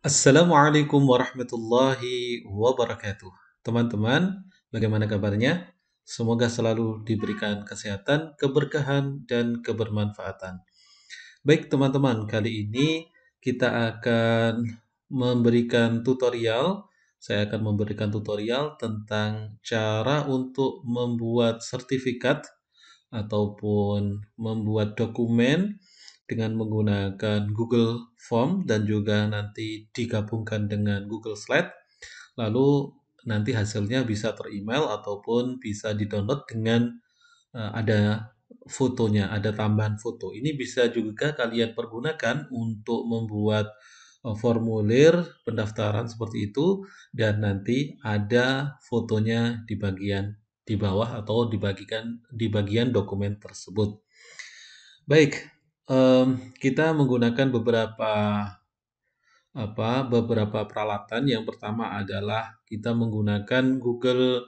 Assalamualaikum warahmatullahi wabarakatuh. Teman-teman, bagaimana kabarnya? Semoga selalu diberikan kesehatan, keberkahan, dan kebermanfaatan. Baik teman-teman, kali ini kita akan memberikan tutorial. Saya akan memberikan tutorial tentang cara untuk membuat sertifikat ataupun membuat dokumen dengan menggunakan Google Form dan juga nanti digabungkan dengan Google Slide. Lalu nanti hasilnya bisa teremail ataupun bisa didownload dengan uh, ada fotonya, ada tambahan foto. Ini bisa juga kalian pergunakan untuk membuat eh, formulir pendaftaran seperti itu dan nanti ada fotonya di bagian di bawah atau dibagikan di bagian dokumen tersebut. Baik, um, kita menggunakan beberapa apa, beberapa peralatan. Yang pertama adalah kita menggunakan Google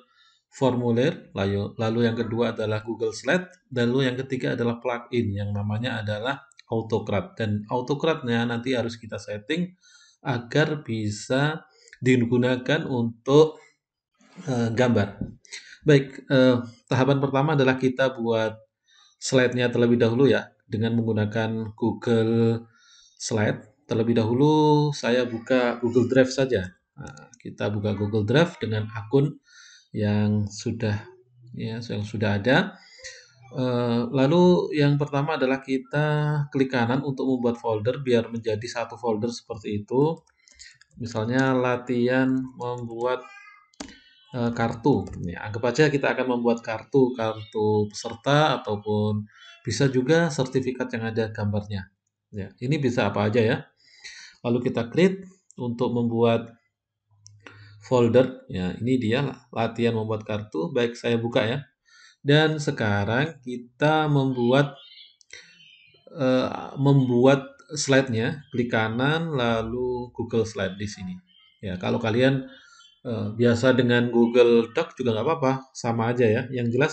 Formulir, lalu lalu yang kedua adalah Google Slide, dan lalu yang ketiga adalah plugin yang namanya adalah AutoCAD. Dan Autocratnya nanti harus kita setting agar bisa digunakan untuk, uh, gambar. Baik, uh, tahapan pertama adalah kita buat slide-nya terlebih dahulu ya dengan menggunakan Google Slide. Terlebih dahulu saya buka Google Drive saja. Nah, kita buka Google Drive dengan akun yang sudah ya yang sudah ada. Eh, lalu yang pertama adalah kita klik kanan untuk membuat folder biar menjadi satu folder seperti itu. Misalnya latihan membuat eh, kartu. Ya, anggap aja kita akan membuat kartu kartu peserta ataupun bisa juga sertifikat yang ada gambarnya. Ya, ini bisa apa aja ya. Lalu kita create untuk membuat folder. Ya, ini dia latihan membuat kartu. Baik, saya buka ya. Dan sekarang kita membuat uh, membuat slide-nya, klik kanan lalu Google Slide di sini. Ya, kalau kalian uh, biasa dengan Google Doc juga nggak apa-apa, sama aja ya. Yang jelas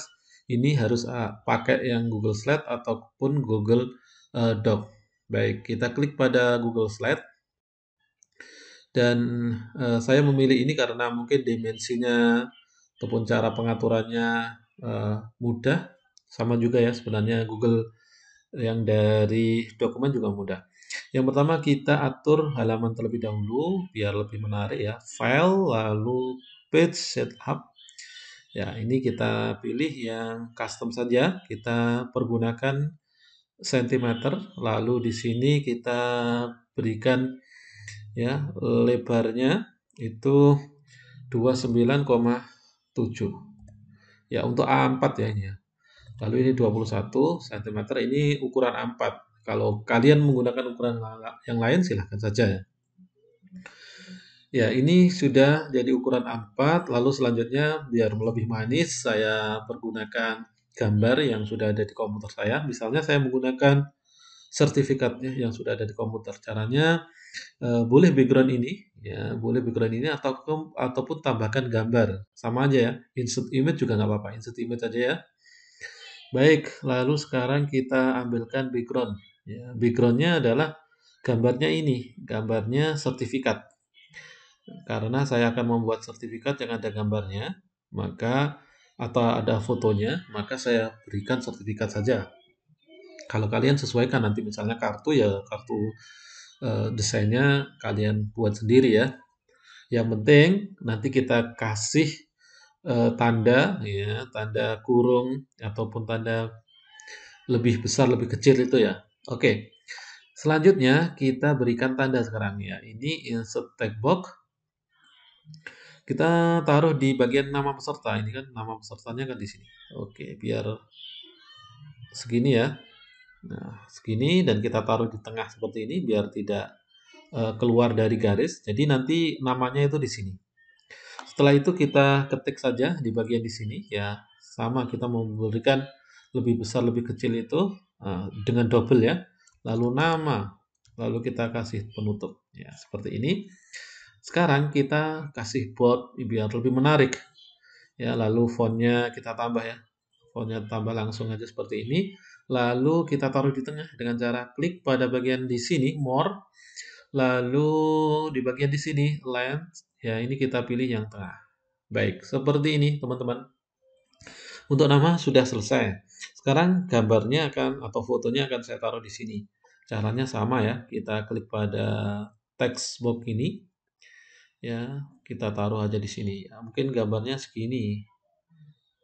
ini harus uh, pakai yang Google Slide ataupun Google uh, Doc. Baik, kita klik pada Google Slide. Dan uh, saya memilih ini karena mungkin dimensinya ataupun cara pengaturannya uh, mudah. Sama juga ya sebenarnya Google yang dari dokumen juga mudah. Yang pertama kita atur halaman terlebih dahulu biar lebih menarik ya. File lalu page setup Ya, ini kita pilih yang custom saja. Kita pergunakan sentimeter. Lalu di sini kita berikan ya lebarnya itu 29,7. Ya, untuk A4 ya ini. Ya. Lalu ini 21 cm, ini ukuran A4. Kalau kalian menggunakan ukuran yang lain silahkan saja ya. Ya, ini sudah jadi ukuran A4, lalu selanjutnya biar lebih manis saya pergunakan gambar yang sudah ada di komputer saya. Misalnya saya menggunakan sertifikatnya yang sudah ada di komputer. Caranya eh, boleh background ini, ya, boleh background ini atau ataupun tambahkan gambar. Sama aja ya, insert image juga nggak apa-apa, insert image aja ya. Baik, lalu sekarang kita ambilkan background. Ya, backgroundnya adalah gambarnya ini, gambarnya sertifikat karena saya akan membuat sertifikat yang ada gambarnya, maka atau ada fotonya, maka saya berikan sertifikat saja. Kalau kalian sesuaikan nanti misalnya kartu ya kartu e, desainnya kalian buat sendiri ya. Yang penting nanti kita kasih e, tanda ya, tanda kurung ataupun tanda lebih besar lebih kecil itu ya. Oke. Selanjutnya kita berikan tanda sekarang ya. Ini insert text box kita taruh di bagian nama peserta. Ini kan nama pesertanya kan di sini. Oke, biar segini ya. Nah, segini dan kita taruh di tengah seperti ini biar tidak uh, keluar dari garis. Jadi nanti namanya itu di sini. Setelah itu kita ketik saja di bagian di sini ya. Sama kita memberikan lebih besar lebih kecil itu uh, dengan double ya. Lalu nama, lalu kita kasih penutup ya seperti ini. Sekarang kita kasih bold biar lebih menarik. Ya, lalu fontnya kita tambah ya. Fontnya tambah langsung aja seperti ini. Lalu kita taruh di tengah dengan cara klik pada bagian di sini more. Lalu di bagian di sini lens. Ya, ini kita pilih yang tengah. Baik, seperti ini teman-teman. Untuk nama sudah selesai. Sekarang gambarnya akan atau fotonya akan saya taruh di sini. Caranya sama ya, kita klik pada text box ini, ya kita taruh aja di sini ya, mungkin gambarnya segini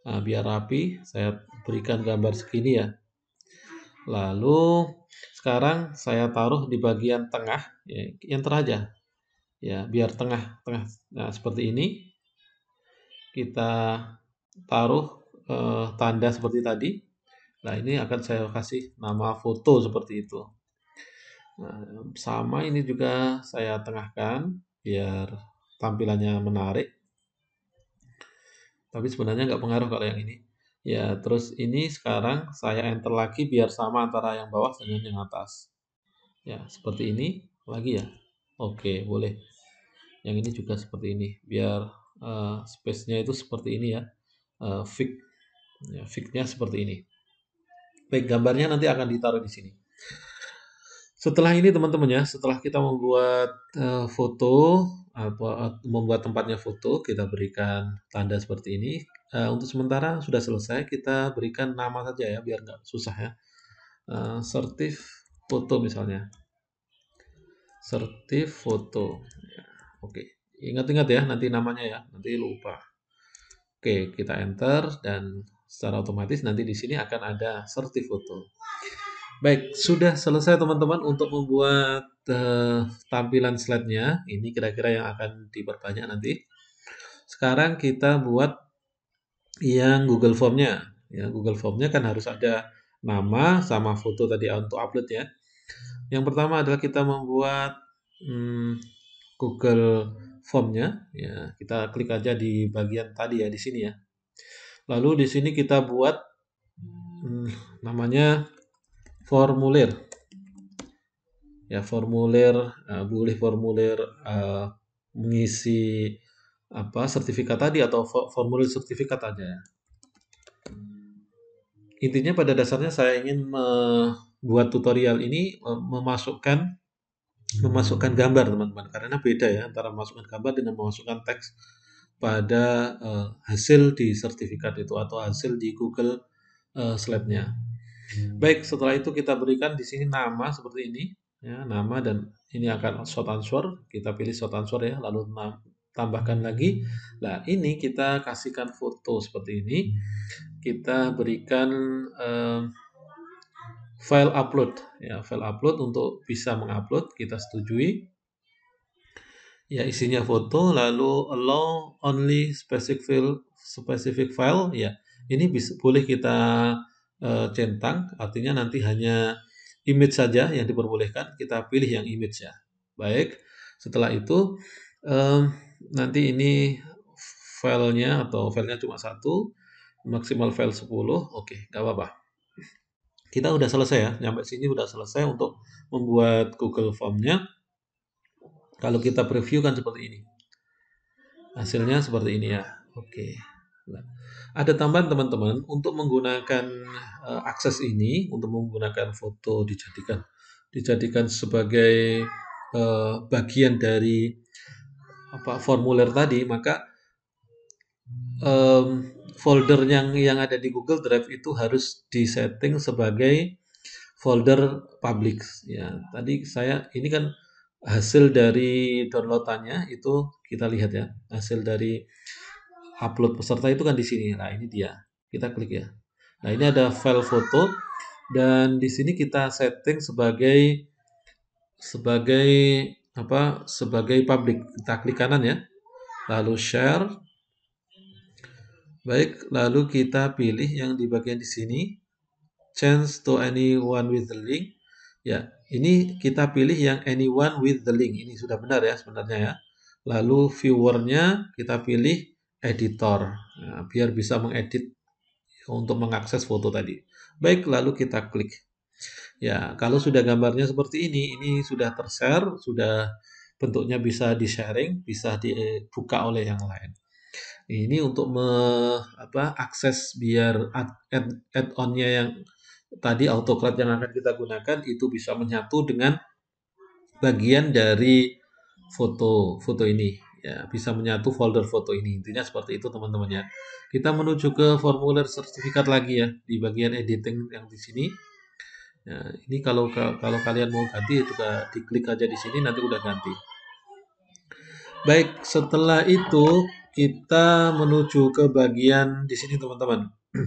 nah, biar rapi saya berikan gambar segini ya lalu sekarang saya taruh di bagian tengah ya, yang teraja ya biar tengah tengah nah seperti ini kita taruh eh, tanda seperti tadi nah ini akan saya kasih nama foto seperti itu nah, sama ini juga saya tengahkan biar tampilannya menarik tapi sebenarnya nggak pengaruh kalau yang ini ya terus ini sekarang saya enter lagi biar sama antara yang bawah dengan yang atas ya seperti ini lagi ya oke boleh yang ini juga seperti ini biar uh, space-nya itu seperti ini ya uh, eh, fix ya, fix-nya seperti ini baik gambarnya nanti akan ditaruh di sini setelah ini teman-teman ya, setelah kita membuat uh, foto apa membuat tempatnya foto, kita berikan tanda seperti ini. Uh, untuk sementara sudah selesai, kita berikan nama saja ya, biar nggak susah ya. Uh, sertif foto misalnya, sertif foto. Ya, Oke, okay. ingat-ingat ya nanti namanya ya, nanti lupa. Oke, okay, kita enter dan secara otomatis nanti di sini akan ada sertif foto. Baik, sudah selesai teman-teman untuk membuat uh, tampilan slide-nya. Ini kira-kira yang akan diperbanyak nanti. Sekarang kita buat yang Google Form-nya. Ya, Google Form-nya kan harus ada nama sama foto tadi untuk upload ya. Yang pertama adalah kita membuat hmm, Google Form-nya. Ya, kita klik aja di bagian tadi ya di sini ya. Lalu di sini kita buat hmm, namanya formulir ya formulir uh, boleh formulir uh, mengisi apa sertifikat tadi atau formulir sertifikat aja ya. intinya pada dasarnya saya ingin membuat tutorial ini eh, memasukkan memasukkan gambar teman-teman karena beda ya antara memasukkan gambar dengan memasukkan teks pada uh, hasil di sertifikat itu atau hasil di Google uh, slide-nya. Hmm. Baik, setelah itu kita berikan di sini nama seperti ini, ya, nama dan ini akan short answer, kita pilih short answer ya, lalu tambahkan lagi. Nah, ini kita kasihkan foto seperti ini. Kita berikan uh, file upload ya, file upload untuk bisa mengupload, kita setujui. Ya, isinya foto lalu allow only specific file specific file ya. Ini bisa boleh kita Eh, centang, artinya nanti hanya image saja yang diperbolehkan. Kita pilih yang image ya. Baik. Setelah itu e, nanti ini filenya atau filenya cuma satu, maksimal file 10. Oke, nggak apa-apa. Kita udah selesai ya. Sampai sini udah selesai untuk membuat Google Formnya. Kalau kita preview kan seperti ini. Hasilnya seperti ini ya. Oke. Okay. Nah, ada tambahan teman-teman untuk menggunakan uh, akses ini untuk menggunakan foto dijadikan dijadikan sebagai uh, bagian dari apa formulir tadi maka um, folder yang yang ada di Google Drive itu harus disetting sebagai folder public ya. Tadi saya ini kan hasil dari downloadannya itu kita lihat ya hasil dari upload peserta itu kan di sini. Nah, ini dia. Kita klik ya. Nah, ini ada file foto dan di sini kita setting sebagai sebagai apa? Sebagai public. Kita klik kanan ya. Lalu share. Baik, lalu kita pilih yang di bagian di sini chance to anyone with the link. Ya, ini kita pilih yang anyone with the link. Ini sudah benar ya sebenarnya ya. Lalu viewernya kita pilih editor nah, biar bisa mengedit untuk mengakses foto tadi. Baik, lalu kita klik. Ya, kalau sudah gambarnya seperti ini, ini sudah tershare, sudah bentuknya bisa di-sharing, bisa dibuka oleh yang lain. Ini untuk me, apa, akses biar add onnya onnya yang tadi autocrat yang akan kita gunakan itu bisa menyatu dengan bagian dari foto foto ini ya, bisa menyatu folder foto ini. Intinya seperti itu teman-teman ya. Kita menuju ke formulir sertifikat lagi ya di bagian editing yang di sini. Ya, ini kalau kalau kalian mau ganti juga diklik aja di sini nanti udah ganti. Baik, setelah itu kita menuju ke bagian di sini teman-teman.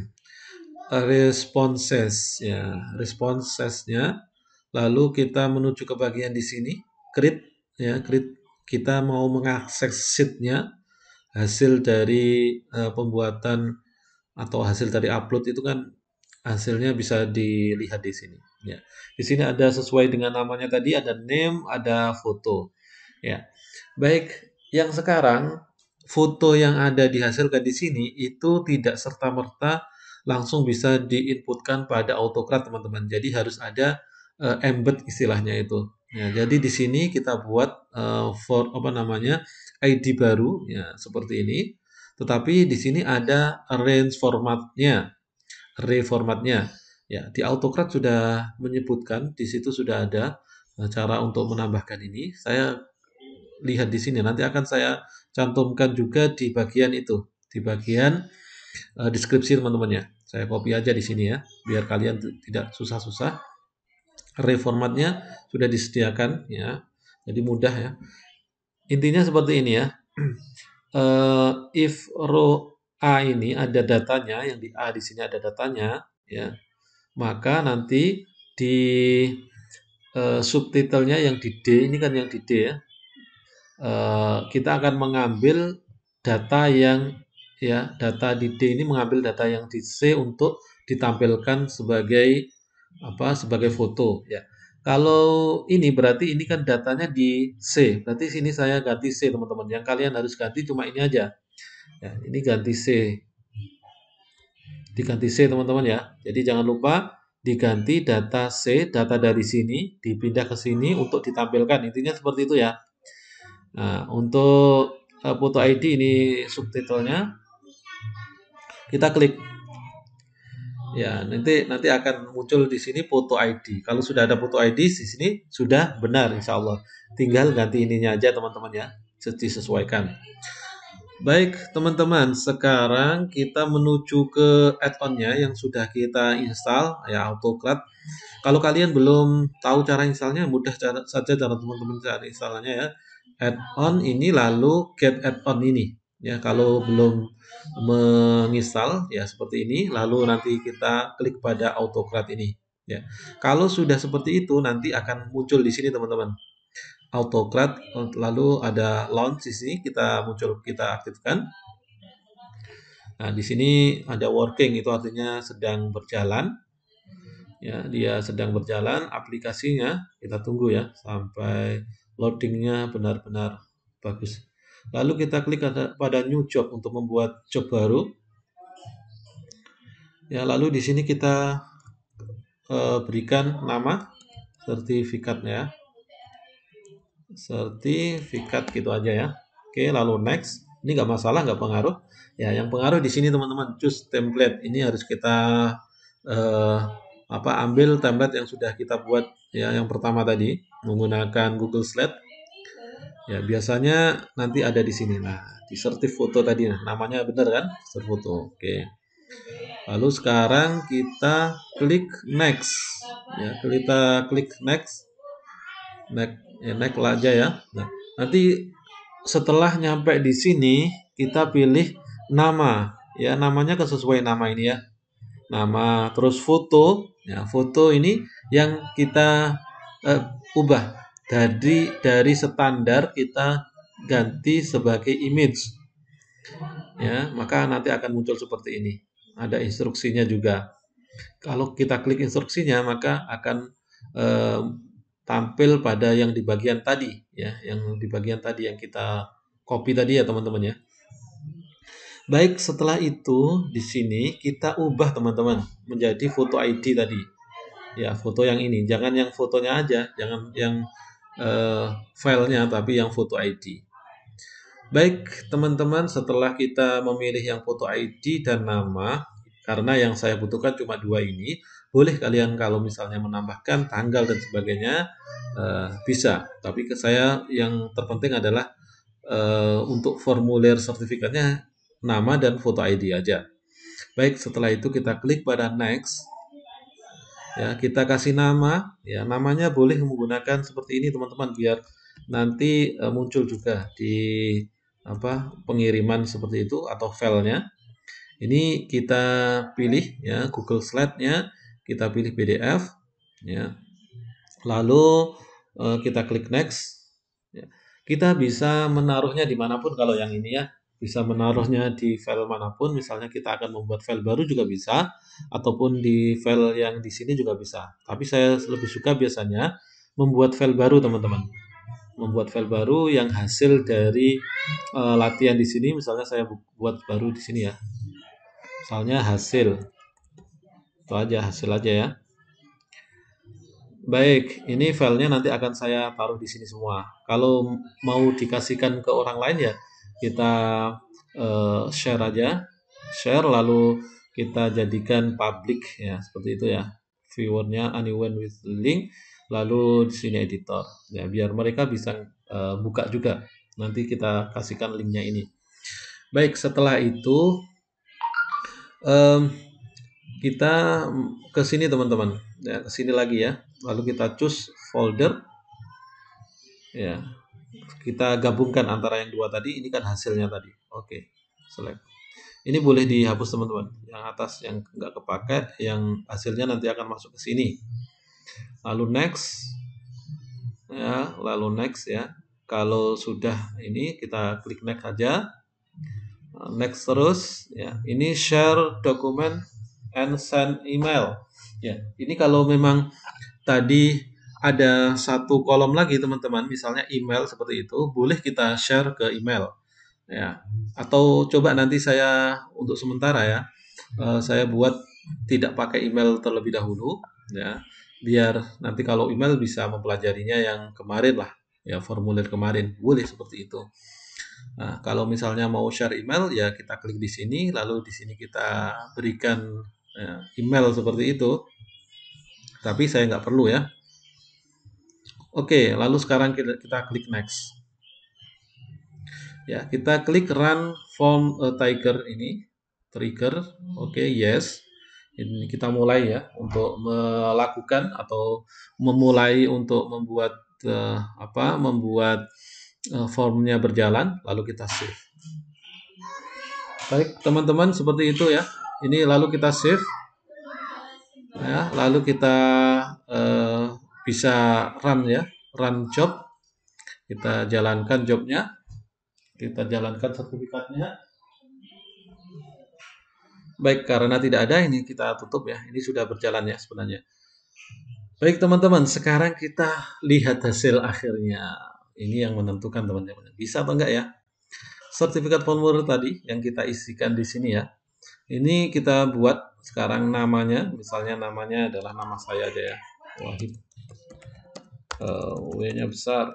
responses ya, responsesnya. Lalu kita menuju ke bagian di sini, create ya, create kita mau mengakses sheetnya hasil dari uh, pembuatan atau hasil dari upload itu kan hasilnya bisa dilihat di sini ya di sini ada sesuai dengan namanya tadi ada name ada foto ya baik yang sekarang foto yang ada dihasilkan di sini itu tidak serta merta langsung bisa diinputkan pada AutoCAD teman-teman jadi harus ada uh, embed istilahnya itu Ya, jadi di sini kita buat uh, for apa namanya ID baru ya seperti ini. Tetapi di sini ada range formatnya, array formatnya. Ya, di Autocad sudah menyebutkan di situ sudah ada eh, cara untuk menambahkan ini. Saya lihat di sini nanti akan saya cantumkan juga di bagian itu, di bagian uh, deskripsi teman-temannya. Saya copy aja di sini ya, biar kalian tidak susah-susah reformatnya sudah disediakan ya jadi mudah ya intinya seperti ini ya uh, if row a ini ada datanya yang di a di sini ada datanya ya maka nanti di uh, subtitlenya yang di d ini kan yang di d ya uh, kita akan mengambil data yang ya data di d ini mengambil data yang di c untuk ditampilkan sebagai apa sebagai foto ya. Kalau ini berarti ini kan datanya di C. Berarti sini saya ganti C teman-teman. Yang kalian harus ganti cuma ini aja. Ya, ini ganti C. Diganti C teman-teman ya. Jadi jangan lupa diganti data C, data dari sini dipindah ke sini untuk ditampilkan. Intinya seperti itu ya. Nah, untuk eh, foto ID ini subtitlenya kita klik Ya, nanti nanti akan muncul di sini foto ID. Kalau sudah ada foto ID di sini sudah benar insya Allah. Tinggal ganti ininya aja teman-teman ya, sesuaikan. Baik teman-teman, sekarang kita menuju ke add-onnya yang sudah kita install ya AutoCAD. Kalau kalian belum tahu cara installnya, mudah saja cara teman-teman cara installnya ya. Add-on ini lalu get add-on ini ya kalau belum menginstal ya seperti ini lalu nanti kita klik pada autocrat ini ya kalau sudah seperti itu nanti akan muncul di sini teman-teman autocrat lalu ada launch di sini kita muncul kita aktifkan nah di sini ada working itu artinya sedang berjalan ya dia sedang berjalan aplikasinya kita tunggu ya sampai loadingnya benar-benar bagus Lalu kita klik pada new job untuk membuat job baru. Ya, lalu di sini kita eh, berikan nama sertifikatnya. Sertifikat gitu aja ya. Oke, lalu next. Ini nggak masalah, nggak pengaruh. Ya, yang pengaruh di sini teman-teman, just template. Ini harus kita eh, apa ambil template yang sudah kita buat ya yang pertama tadi menggunakan Google Slide Ya, biasanya nanti ada di sini. Nah, di sertif foto tadi. Nah, namanya bener kan? Sertif foto. Oke. Lalu sekarang kita klik next. Ya, kita klik next. Next, ya, next aja ya. Nah, nanti setelah nyampe di sini, kita pilih nama. Ya, namanya sesuai nama ini ya. Nama, terus foto. Ya, foto ini yang kita uh, ubah dari dari standar kita ganti sebagai image ya maka nanti akan muncul seperti ini ada instruksinya juga kalau kita klik instruksinya maka akan eh, tampil pada yang di bagian tadi ya yang di bagian tadi yang kita copy tadi ya teman-teman ya baik setelah itu di sini kita ubah teman-teman menjadi foto ID tadi ya foto yang ini jangan yang fotonya aja jangan yang uh, filenya tapi yang foto ID. Baik teman-teman setelah kita memilih yang foto ID dan nama karena yang saya butuhkan cuma dua ini boleh kalian kalau misalnya menambahkan tanggal dan sebagainya uh, bisa tapi ke saya yang terpenting adalah uh, untuk formulir sertifikatnya nama dan foto ID aja. Baik setelah itu kita klik pada next ya kita kasih nama ya namanya boleh menggunakan seperti ini teman-teman biar nanti uh, muncul juga di apa pengiriman seperti itu atau filenya ini kita pilih ya Google Slide-nya kita pilih PDF ya lalu uh, kita klik next ya. kita bisa menaruhnya dimanapun kalau yang ini ya bisa menaruhnya di file manapun misalnya kita akan membuat file baru juga bisa ataupun di file yang di sini juga bisa tapi saya lebih suka biasanya membuat file baru teman-teman membuat file baru yang hasil dari uh, latihan di sini misalnya saya buat baru di sini ya misalnya hasil itu aja hasil aja ya baik ini filenya nanti akan saya taruh di sini semua kalau mau dikasihkan ke orang lain ya kita uh, share aja share lalu kita jadikan public ya seperti itu ya viewernya anyone with link lalu di sini editor ya biar mereka bisa uh, buka juga nanti kita kasihkan linknya ini baik setelah itu um, kita ke sini teman-teman ya ke sini lagi ya lalu kita choose folder ya kita gabungkan antara yang dua tadi ini kan hasilnya tadi oke okay. select ini boleh dihapus teman-teman yang atas yang nggak kepake yang hasilnya nanti akan masuk ke sini lalu next ya lalu next ya kalau sudah ini kita klik next aja next terus ya ini share dokumen and send email ya ini kalau memang tadi ada satu kolom lagi teman-teman, misalnya email seperti itu, boleh kita share ke email. Ya, atau coba nanti saya untuk sementara ya, eh, saya buat tidak pakai email terlebih dahulu, ya, biar nanti kalau email bisa mempelajarinya yang kemarin lah, ya formulir kemarin, boleh seperti itu. Nah, kalau misalnya mau share email, ya kita klik di sini, lalu di sini kita berikan ya, email seperti itu. Tapi saya nggak perlu ya, Oke, lalu sekarang kita, kita klik next. Ya, kita klik run form a tiger ini, trigger. Oke, yes. Ini kita mulai ya untuk melakukan atau memulai untuk membuat uh, apa? Membuat uh, formnya berjalan, lalu kita save. Baik, teman-teman seperti itu ya. Ini lalu kita save. Ya, lalu kita uh, bisa run ya run job kita jalankan jobnya kita jalankan sertifikatnya baik karena tidak ada ini kita tutup ya ini sudah berjalan ya sebenarnya baik teman-teman sekarang kita lihat hasil akhirnya ini yang menentukan teman-teman bisa atau enggak ya sertifikat formulir tadi yang kita isikan di sini ya ini kita buat sekarang namanya misalnya namanya adalah nama saya aja ya wahid uh, W-nya besar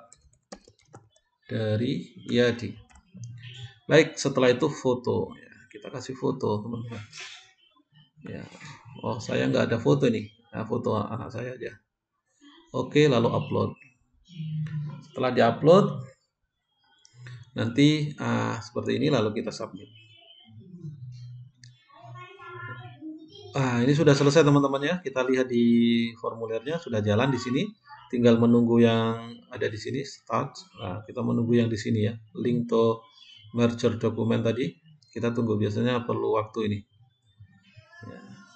dari Yadi. Baik, setelah itu foto. Ya, kita kasih foto, teman-teman. Ya. Oh, saya nggak ada foto nih. Nah, foto anak saya aja. Oke, lalu upload. Setelah diupload, nanti ah, seperti ini lalu kita submit. ah, ini sudah selesai teman-teman ya. Kita lihat di formulirnya sudah jalan di sini. Tinggal menunggu yang ada di sini start. Nah, kita menunggu yang di sini ya. Link to merger dokumen tadi. Kita tunggu biasanya perlu waktu ini.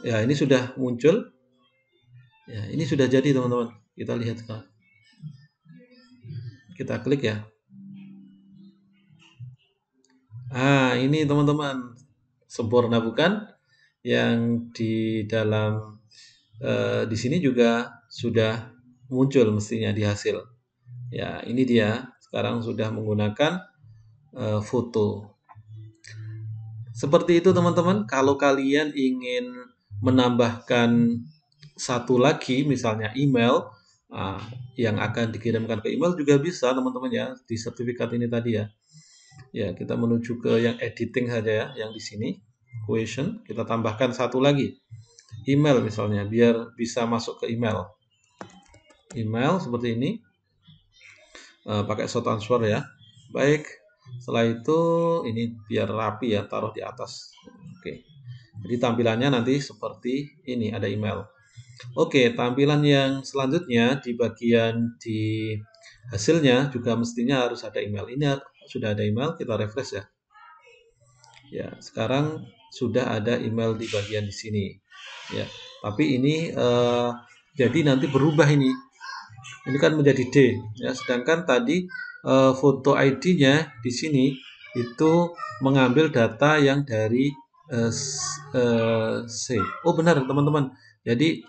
Ya, ini sudah muncul. Ya, ini sudah jadi teman-teman. Kita lihat Kita klik ya. Ah, ini teman-teman sempurna bukan? yang di dalam uh, di sini juga sudah muncul mestinya di hasil. Ya, ini dia sekarang sudah menggunakan uh, foto. Seperti itu teman-teman, kalau kalian ingin menambahkan satu lagi misalnya email nah, yang akan dikirimkan ke email juga bisa teman-teman ya di sertifikat ini tadi ya. Ya, kita menuju ke yang editing saja ya, yang di sini. Equation kita tambahkan satu lagi. Email misalnya, biar bisa masuk ke email. Email seperti ini, e, pakai so transfer ya. Baik, setelah itu ini biar rapi ya, taruh di atas. Oke, jadi tampilannya nanti seperti ini, ada email. Oke, tampilan yang selanjutnya di bagian di hasilnya juga mestinya harus ada email. Ini sudah ada email, kita refresh ya. Ya, sekarang sudah ada email di bagian di sini ya tapi ini uh, jadi nanti berubah ini ini kan menjadi D ya sedangkan tadi uh, foto ID-nya di sini itu mengambil data yang dari uh, C oh benar teman-teman jadi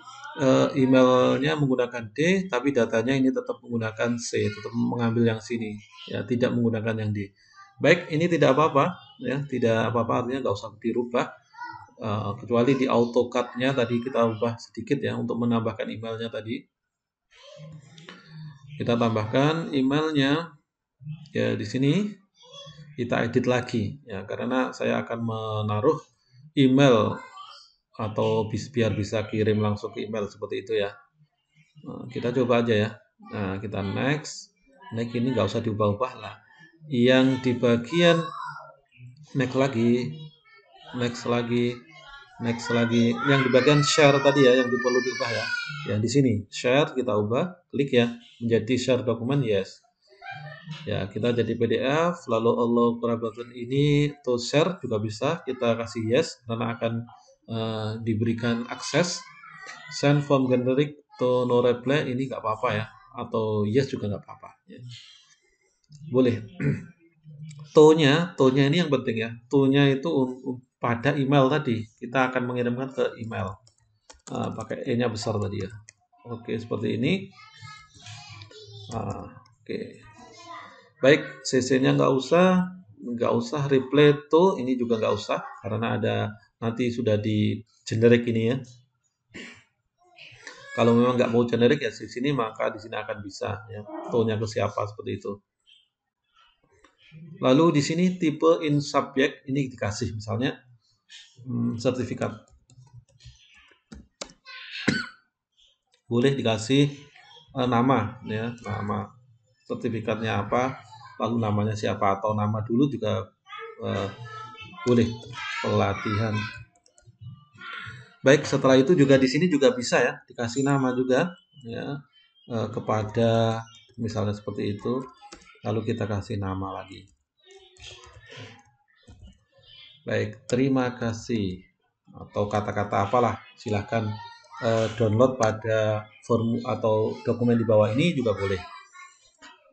emailnya menggunakan D tapi datanya ini tetap menggunakan C tetap mengambil yang sini ya tidak menggunakan yang D Baik, ini tidak apa-apa, ya, tidak apa-apa artinya nggak usah dirubah. Uh, kecuali di AutoCAD-nya tadi kita ubah sedikit ya untuk menambahkan emailnya tadi. Kita tambahkan emailnya ya di sini kita edit lagi ya karena saya akan menaruh email atau bis, biar bisa kirim langsung ke email seperti itu ya. Eh, kita coba aja ya. Nah, kita next. Next ini nggak usah diubah-ubah lah yang di bagian next lagi next lagi next lagi yang di bagian share tadi ya yang perlu diubah ya yang di sini share kita ubah klik ya menjadi share dokumen yes ya kita jadi PDF lalu Allah button ini to share juga bisa kita kasih yes karena akan uh, diberikan akses send form generic to no reply ini nggak apa-apa ya atau yes juga nggak apa-apa ya. Boleh. Tonya, tonya ini yang penting ya. Tonya itu pada email tadi. Kita akan mengirimkan ke email. Uh, pakai E-nya besar tadi ya. Oke, seperti ini. Uh, Oke. Baik, CC-nya nggak usah, nggak usah reply to, ini juga nggak usah karena ada nanti sudah di generic ini ya. Kalau memang nggak mau generic ya di sini maka di sini akan bisa ya. Tonya ke siapa seperti itu. Lalu di sini tipe in subject ini dikasih misalnya hmm, sertifikat. Boleh dikasih uh, nama ya, nama sertifikatnya apa, lalu namanya siapa atau nama dulu juga uh, boleh pelatihan. Baik, setelah itu juga di sini juga bisa ya, dikasih nama juga ya eh, kepada misalnya seperti itu lalu kita kasih nama lagi baik terima kasih atau kata-kata apalah silahkan uh, download pada form atau dokumen di bawah ini juga boleh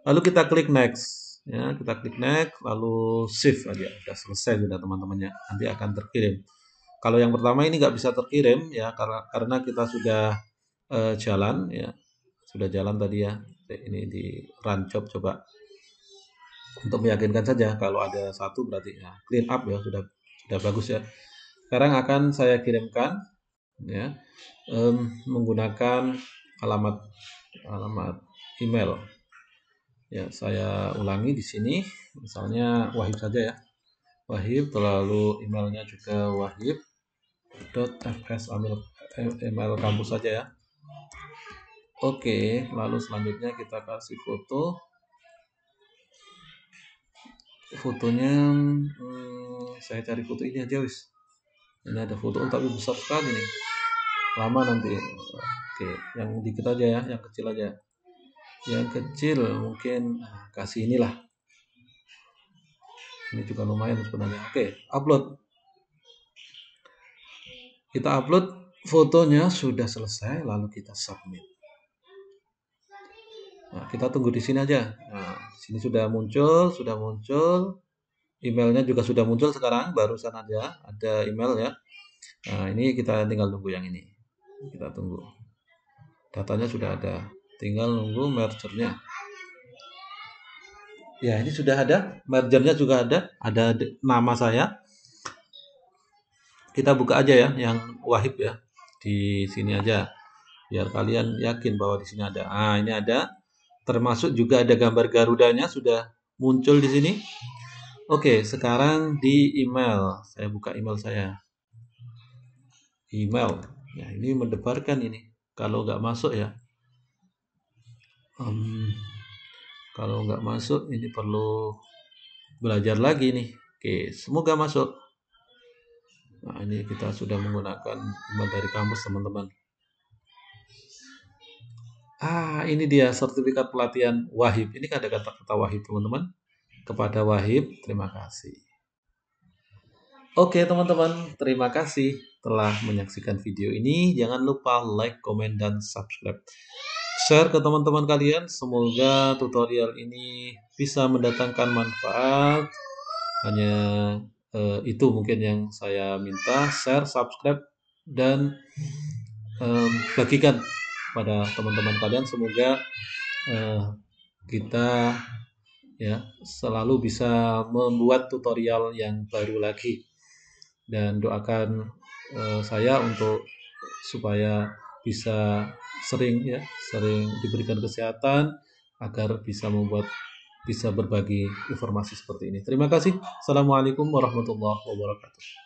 lalu kita klik next ya kita klik next lalu save aja sudah selesai sudah teman-temannya nanti akan terkirim kalau yang pertama ini nggak bisa terkirim ya karena karena kita sudah uh, jalan ya sudah jalan tadi ya ini di run job coba untuk meyakinkan saja kalau ada satu berarti ya, clean up ya sudah sudah bagus ya sekarang akan saya kirimkan ya um, menggunakan alamat alamat email ya saya ulangi di sini misalnya wahib saja ya wahib terlalu emailnya juga wahib .fs eh, email kampus saja ya oke lalu selanjutnya kita kasih foto fotonya hmm, saya cari foto ini aja wis ini ada foto oh, tapi besar sekali nih lama nanti oke yang dikit aja ya yang kecil aja yang kecil mungkin ah, kasih inilah ini juga lumayan sebenarnya oke upload kita upload fotonya sudah selesai lalu kita submit Nah, kita tunggu di sini aja. Nah, sini sudah muncul, sudah muncul. Emailnya juga sudah muncul sekarang, barusan aja ada email ya. Nah, ini kita tinggal tunggu yang ini. Kita tunggu. Datanya sudah ada. Tinggal nunggu mergernya. Ya, ini sudah ada. Mergernya juga ada. Ada nama saya. Kita buka aja ya yang Wahib ya. Di sini aja. Biar kalian yakin bahwa di sini ada. Ah, ini ada Termasuk juga ada gambar Garudanya sudah muncul di sini. Oke, sekarang di email. Saya buka email saya. Email. Ya, ini mendebarkan ini. Kalau nggak masuk ya. Um, kalau nggak masuk, ini perlu belajar lagi nih. Oke, semoga masuk. Nah, ini kita sudah menggunakan email dari kampus, teman-teman. Ah, ini dia sertifikat pelatihan Wahib. Ini kan ada kata-kata Wahib, teman-teman. Kepada Wahib, terima kasih. Oke, teman-teman, terima kasih telah menyaksikan video ini. Jangan lupa like, komen, dan subscribe. Share ke teman-teman kalian. Semoga tutorial ini bisa mendatangkan manfaat. Hanya eh, itu mungkin yang saya minta. Share, subscribe, dan eh, bagikan pada teman-teman kalian semoga uh, kita ya selalu bisa membuat tutorial yang baru lagi dan doakan uh, saya untuk supaya bisa sering ya sering diberikan kesehatan agar bisa membuat bisa berbagi informasi seperti ini. Terima kasih. Assalamualaikum warahmatullahi wabarakatuh.